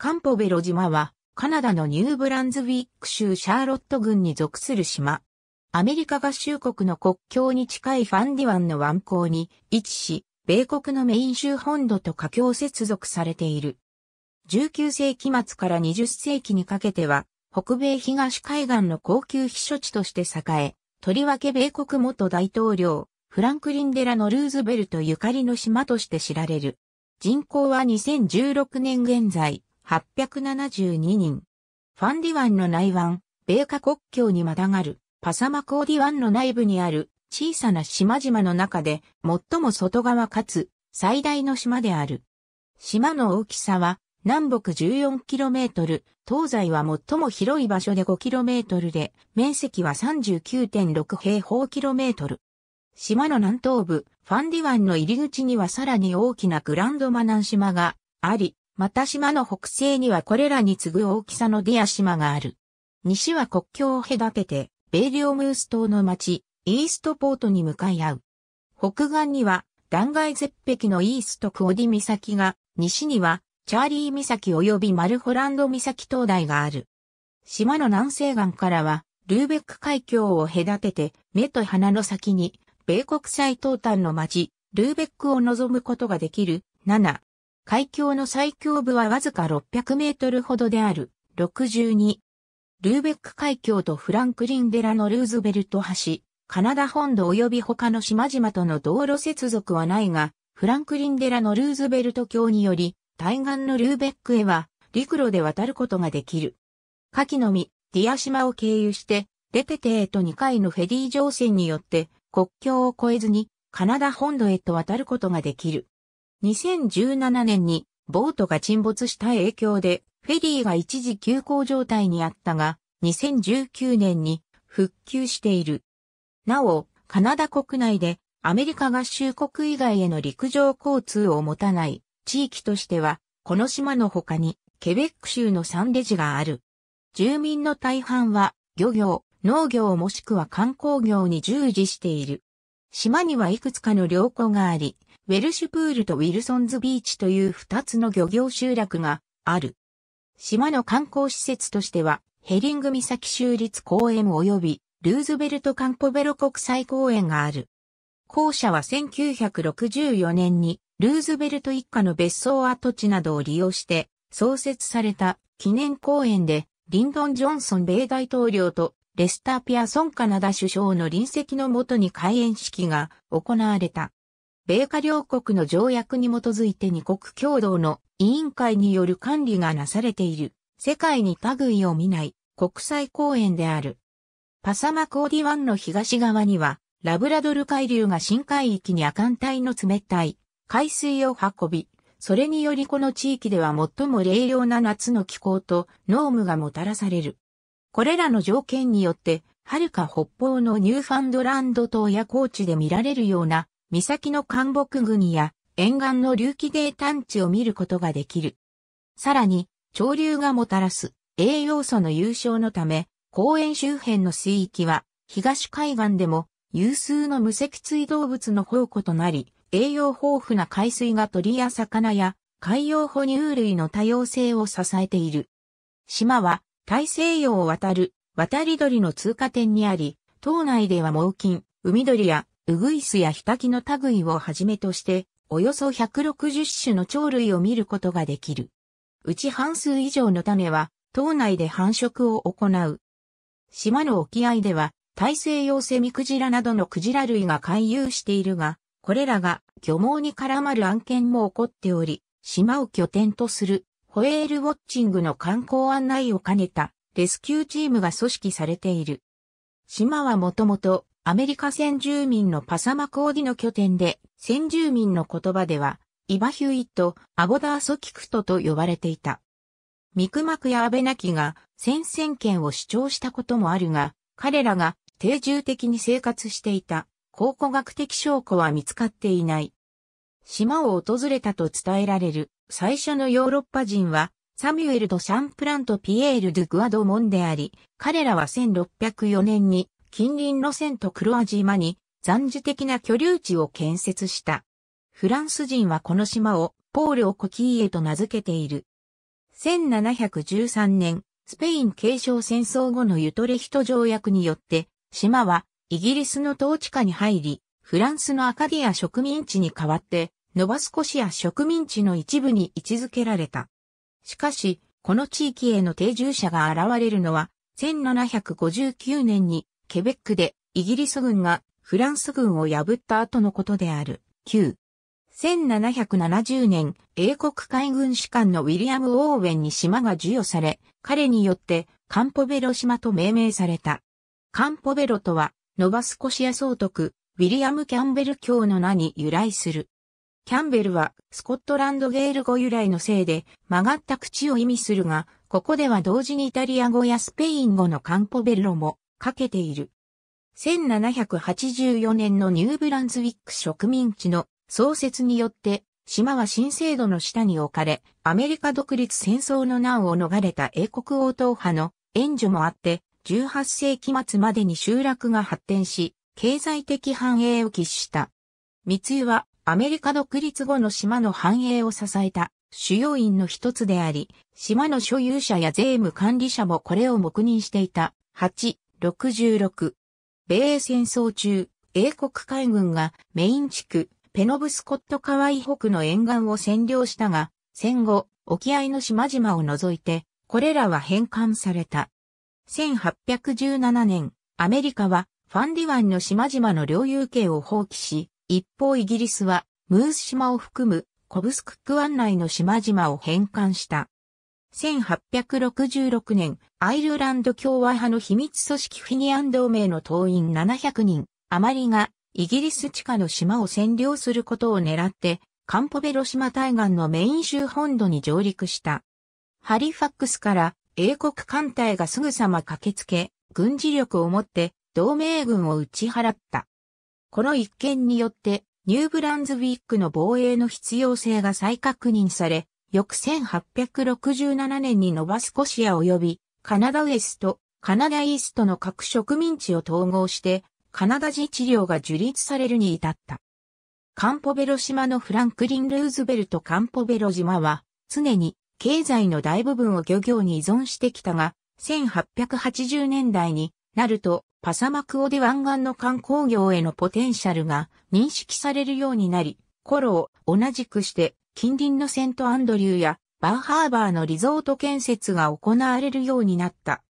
カンポベロ島は、カナダのニューブランズウィック州シャーロット郡に属する島。アメリカ合衆国の国境に近いファンディ湾の湾口に位置し、米国のメイン州本土と華僑接続されている。19世紀末から20世紀にかけては、北米東海岸の高級避暑地として栄え、とりわけ米国元大統領、フランクリン・デラのルーズベルトゆかりの島として知られる。人口は2016年現在、872人。ファンディ湾の内湾、米花国境にまたがる、パサマコーディ湾の内部にある小さな島々の中で最も外側かつ最大の島である。島の大きさは南北 14km、東西は最も広い場所で 5km で、面積は39.6平方キロメートル。島の南東部、ファンディ湾の入り口にはさらに大きなグランドマナン島があり、また島の北西にはこれらに次ぐ大きさのディア島がある。西は国境を隔てて、ベイリオムース島の町、イーストポートに向かい合う。北岸には、断崖絶壁のイーストクオディ岬が、西には、チャーリー岬及びマルホランド岬灯台がある。島の南西岸からは、ルーベック海峡を隔てて、目と鼻の先に、米国最東端の町、ルーベックを望むことができる、7、海峡の最強部はわずか600メートルほどである。62。ルーベック海峡とフランクリン・デラのルーズベルト橋、カナダ本土及び他の島々との道路接続はないが、フランクリン・デラのルーズベルト橋により、対岸のルーベックへは、陸路で渡ることができる。下記のみ、ディア島を経由して、レペテへと2回のフェリー乗船によって、国境を越えずに、カナダ本土へと渡ることができる。2017年にボートが沈没した影響でフェリーが一時休校状態にあったが、2019年に復旧している。なお、カナダ国内でアメリカ合衆国以外への陸上交通を持たない地域としては、この島の他にケベック州のサンデジがある。住民の大半は漁業、農業もしくは観光業に従事している。島にはいくつかの良好があり、ウェルシュプールとウィルソンズビーチという二つの漁業集落がある。島の観光施設としては、ヘリング岬州立公園及びルーズベルトカンポベロ国際公園がある。校舎は1964年にルーズベルト一家の別荘跡地などを利用して創設された記念公園でリンドン・ジョンソン米大統領とレスター・ピアソンカナダ首相の臨席のもとに開園式が行われた。米華両国の条約に基づいて二国共同の委員会による管理がなされている、世界に類を見ない国際公園である。パサマコーディ湾の東側には、ラブラドル海流が深海域に亜寒帯の冷たい海水を運び、それによりこの地域では最も冷涼な夏の気候と濃霧がもたらされる。これらの条件によって、はるか北方のニューファンドランド島や高地で見られるような岬の干木国や沿岸の隆起泥探知を見ることができる。さらに、潮流がもたらす栄養素の優勝のため、公園周辺の水域は東海岸でも有数の無脊椎動物の宝庫となり、栄養豊富な海水が鳥や魚や海洋哺乳類の多様性を支えている。島は大西洋を渡る渡り鳥の通過点にあり、島内では猛禽、海鳥やウグイスやヒタキの類をはじめとして、およそ160種の鳥類を見ることができる。うち半数以上の種は、島内で繁殖を行う。島の沖合では、大西洋セミクジラなどのクジラ類が回遊しているが、これらが漁網に絡まる案件も起こっており、島を拠点とするホエールウォッチングの観光案内を兼ねたレスキューチームが組織されている。島はもともとアメリカ先住民のパサマコーディの拠点で、先住民の言葉では、イバヒュイとアボダーソキクトと呼ばれていた。ミクマクやアベナキが戦線権を主張したこともあるが、彼らが定住的に生活していた考古学的証拠は見つかっていない。島を訪れたと伝えられる最初のヨーロッパ人は、サミュエル・ド・シャンプラント・ピエール・ドゥ・グアド・モンであり、彼らは1604年に近隣路線と黒味島に暫時的な居留地を建設した。フランス人はこの島をポール・オコキーエと名付けている。1713年、スペイン継承戦争後のユトレヒト条約によって、島はイギリスの統治下に入り、フランスのアカディア植民地に代わって、ノバスコシア植民地の一部に位置づけられた。しかし、この地域への定住者が現れるのは、1759年にケベックでイギリス軍がフランス軍を破った後のことである。9。1770年、英国海軍士官のウィリアム・オーウェンに島が授与され、彼によってカンポベロ島と命名された。カンポベロとは、ノバスコシア総督、ウィリアム・キャンベル教の名に由来する。キャンベルは、スコットランドゲール語由来のせいで、曲がった口を意味するが、ここでは同時にイタリア語やスペイン語のカンポベロもかけている。1784年のニューブランズウィック植民地の創設によって、島は新制度の下に置かれ、アメリカ独立戦争の難を逃れた英国王党派の援助もあって、18世紀末までに集落が発展し、経済的繁栄を喫した。密輸はアメリカ独立後の島の繁栄を支えた主要因の一つであり、島の所有者や税務管理者もこれを黙認していた。8、66。米英戦争中、英国海軍がメイン地区、ペノブスコットワイ北の沿岸を占領したが、戦後、沖合の島々を除いて、これらは返還された。1817年、アメリカはファンディ湾の島々の領有権を放棄し、一方イギリスはムース島を含むコブスクック湾内の島々を返還した。1866年、アイルランド共和派の秘密組織フィニアン同盟の党員700人、余りが、イギリス地下の島を占領することを狙って、カンポベロ島対岸のメイン州本土に上陸した。ハリファックスから英国艦隊がすぐさま駆けつけ、軍事力を持って同盟軍を打ち払った。この一件によって、ニューブランズウィックの防衛の必要性が再確認され、翌1867年にノバスコシア及びカナダウエスト、カナダイーストの各植民地を統合して、カナダ自治領が樹立されるに至った。カンポベロ島のフランクリン・ルーズベルト・カンポベロ島は、常に経済の大部分を漁業に依存してきたが、1880年代になると、パサマクオで湾岸の観光業へのポテンシャルが認識されるようになり、コロを同じくして近隣のセントアンドリューやバーハーバーのリゾート建設が行われるようになった。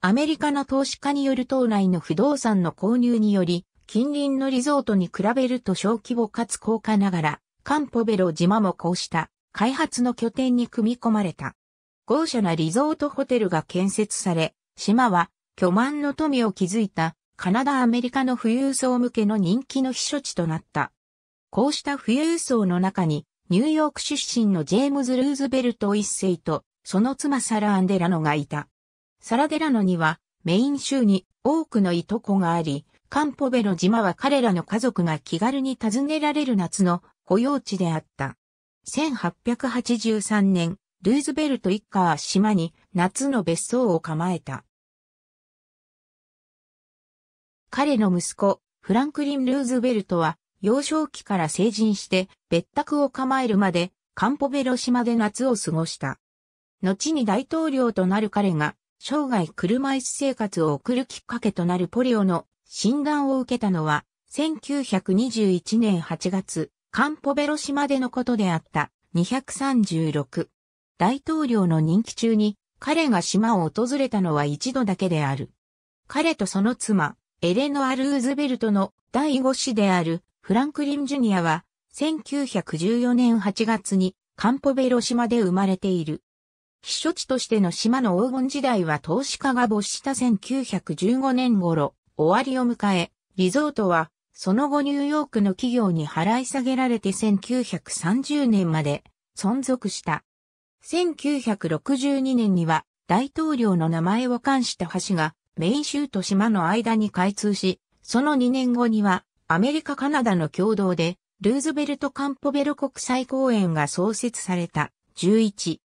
アメリカの投資家による島内の不動産の購入により、近隣のリゾートに比べると小規模かつ高価ながら、カンポベロ島もこうした開発の拠点に組み込まれた。豪奢なリゾートホテルが建設され、島は巨万の富を築いたカナダアメリカの富裕層向けの人気の避暑地となった。こうした富裕層の中にニューヨーク出身のジェームズ・ルーズベルト一世と、その妻サラ・アンデラノがいた。サラ・デラノには、メイン州に多くのいとこがあり、カンポベの島は彼らの家族が気軽に訪ねられる夏の保養地であった。1883年、ルーズベルト一家は島に夏の別荘を構えた。彼の息子、フランクリン・ルーズベルトは幼少期から成人して別宅を構えるまでカンポベロ島で夏を過ごした。後に大統領となる彼が生涯車椅子生活を送るきっかけとなるポリオの診断を受けたのは1921年8月、カンポベロ島でのことであった236。大統領の任期中に彼が島を訪れたのは一度だけである。彼とその妻、エレノア・ルーズベルトの第五子であるフランクリン・ジュニアは、1914年8月にカンポベロ島で生まれている。避暑地としての島の黄金時代は投資家が没した1915年頃、終わりを迎え、リゾートは、その後ニューヨークの企業に払い下げられて1930年まで存続した。1962年には大統領の名前を冠した橋がメイン州と島の間に開通し、その2年後にはアメリカ・カナダの共同で、ルーズベルト・カンポベル国際公園が創設された。11。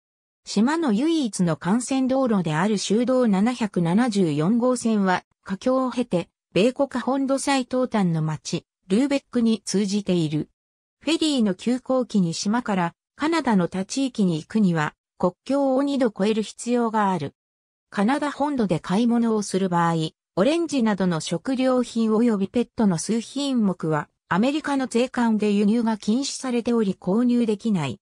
島の唯一の幹線道路である修道774号線は、架橋を経て、米国本土最東端の町、ルーベックに通じている。フェリーの急行機に島からカナダの他地域に行くには国境を2度越える必要がある。カナダ本土で買い物をする場合、オレンジなどの食料品及びペットの数品目は、アメリカの税関で輸入が禁止されており購入できない。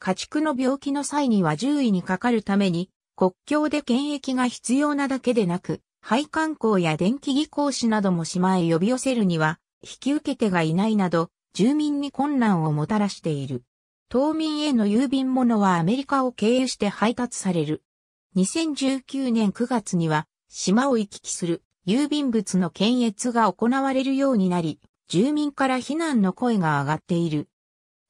家畜の病気の際には獣医にかかるために、国境で検疫が必要なだけでなく、配管工や電気技工士なども島へ呼び寄せるには、引き受けてがいないなど、住民に困難をもたらしている。島民への郵便物はアメリカを経由して配達される。2019年9月には、島を行き来する郵便物の検閲が行われるようになり、住民から非難の声が上がっている。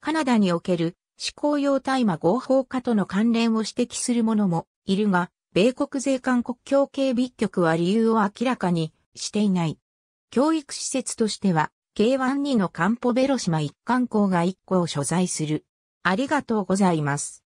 カナダにおける思考用大麻合法化との関連を指摘する者もいるが、米国税関国境警備局は理由を明らかにしていない。教育施設としては、K12 のカンポベロ島一貫校が1校を所在する。ありがとうございます。